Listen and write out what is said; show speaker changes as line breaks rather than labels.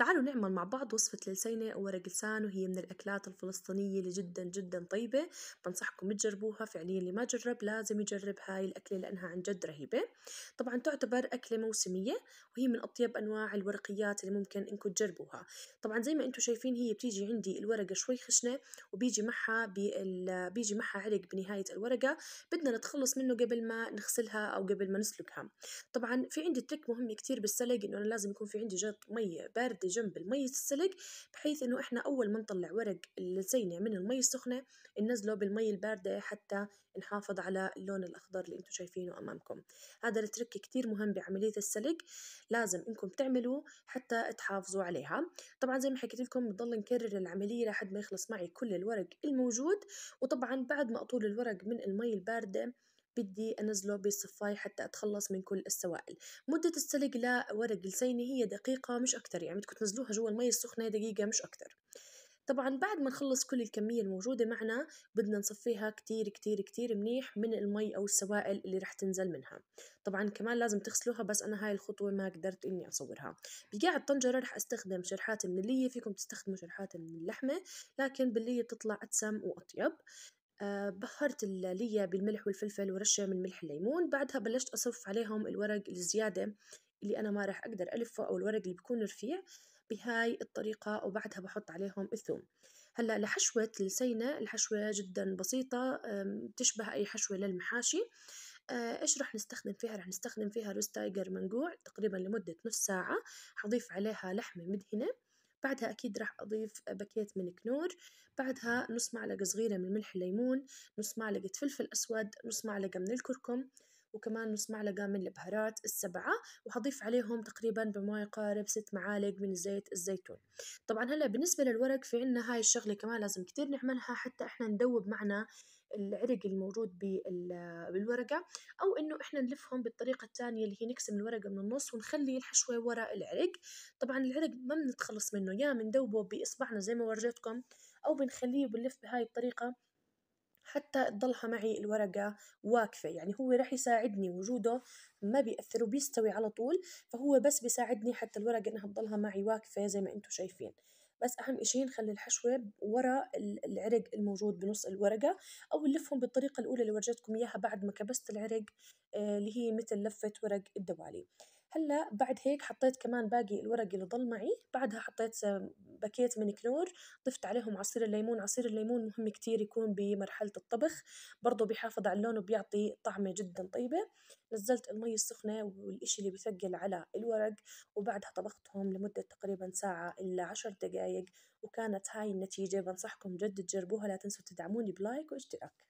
تعالوا نعمل مع بعض وصفة للسينة وورق ورق لسان وهي من الأكلات الفلسطينية اللي جدا جدا طيبة بنصحكم تجربوها فعليا اللي ما جرب لازم يجرب هاي الأكلة لأنها عن جد رهيبة طبعا تعتبر أكلة موسمية وهي من أطيب أنواع الورقيات اللي ممكن إنكم تجربوها طبعا زي ما أنتم شايفين هي بتيجي عندي الورقة شوي خشنة وبيجي معها بال... بيجي معها عرق بنهاية الورقة بدنا نتخلص منه قبل ما نغسلها أو قبل ما نسلقها طبعا في عندي تريك مهم كتير بالسلق إنه أنا لازم يكون في عندي جط مي باردة بجنب المي السلق بحيث انه احنا اول ما نطلع ورق اللزينة من المي السخنة ننزله بالمي الباردة حتى نحافظ على اللون الاخضر اللي انتم شايفينه امامكم هذا الترك كثير مهم بعملية السلق لازم انكم تعملوه حتى تحافظوا عليها طبعا زي ما حكيت لكم بضل نكرر العملية لحد ما يخلص معي كل الورق الموجود وطبعا بعد ما اطول الورق من المي الباردة بدي أنزله بالصفاي حتى أتخلص من كل السوائل مدة السلق لورق لسيني هي دقيقة مش اكثر يعني بدكم تنزلوها جوا المي السخنة دقيقة مش اكثر طبعا بعد ما نخلص كل الكمية الموجودة معنا بدنا نصفيها كتير كتير كتير منيح من المي أو السوائل اللي رح تنزل منها طبعا كمان لازم تغسلوها بس أنا هاي الخطوة ما قدرت إني أصورها بقاع الطنجرة رح أستخدم شرحات من اللية فيكم تستخدموا شرحات من اللحمة لكن باللية بتطلع أتسم وأطيب آه، بخرت اللية بالملح والفلفل ورشة من ملح الليمون بعدها بلشت أصف عليهم الورق الزيادة اللي أنا ما راح أقدر ألفه أو الورق اللي بيكون رفيع بهاي الطريقة وبعدها بحط عليهم الثوم هلا لحشوة السينة الحشوة جدا بسيطة تشبه أي حشوة للمحاشي آه، ايش رح نستخدم فيها رح نستخدم فيها روس تايجر منقوع تقريبا لمدة نص ساعة حضيف عليها لحمة مدهنة بعدها أكيد راح أضيف باكيت من كنور بعدها نص معلقة صغيرة من ملح الليمون نص معلقة فلفل أسود نص معلقة من الكركم وكمان نص معلقة من البهارات السبعة وحضيف عليهم تقريبا بما يقارب ست معالق من زيت الزيتون طبعا هلا بالنسبة للورق في عنا هاي الشغلة كمان لازم كتير نعملها حتى احنا ندوب معنا العرق الموجود بالورقة أو إنه إحنا نلفهم بالطريقة الثانية اللي هي نقسم الورقة من النص ونخلي الحشوة وراء العرق طبعا العرق ما بنتخلص منه يا بندوبه بإصبعنا زي ما ورجيتكم أو بنخليه وبنلف بهاي الطريقة حتى تضلها معي الورقة واقفة يعني هو رح يساعدني وجوده ما بيأثر وبيستوي على طول فهو بس بيساعدني حتى الورقة إنها تضلها معي واقفة زي ما انتم شايفين بس اهم شيء نخلي الحشوه ورا العرق الموجود بنص الورقه او نلفهم بالطريقه الاولى اللي ورجيتكم اياها بعد ما كبست العرق آه، اللي هي مثل لفه ورق الدوالي. هلا بعد هيك حطيت كمان باقي الورق اللي ضل معي بعدها حطيت باكيت من كنور ضفت عليهم عصير الليمون عصير الليمون مهم كتير يكون بمرحلة الطبخ برضه بيحافظ على اللون وبيعطي طعمة جدا طيبة نزلت المي السخنة والإشي اللي بيثقل على الورق وبعدها طبختهم لمدة تقريبا ساعة إلا عشر دقايق وكانت هاي النتيجة بنصحكم جد تجربوها لا تنسوا تدعموني بلايك واشتراك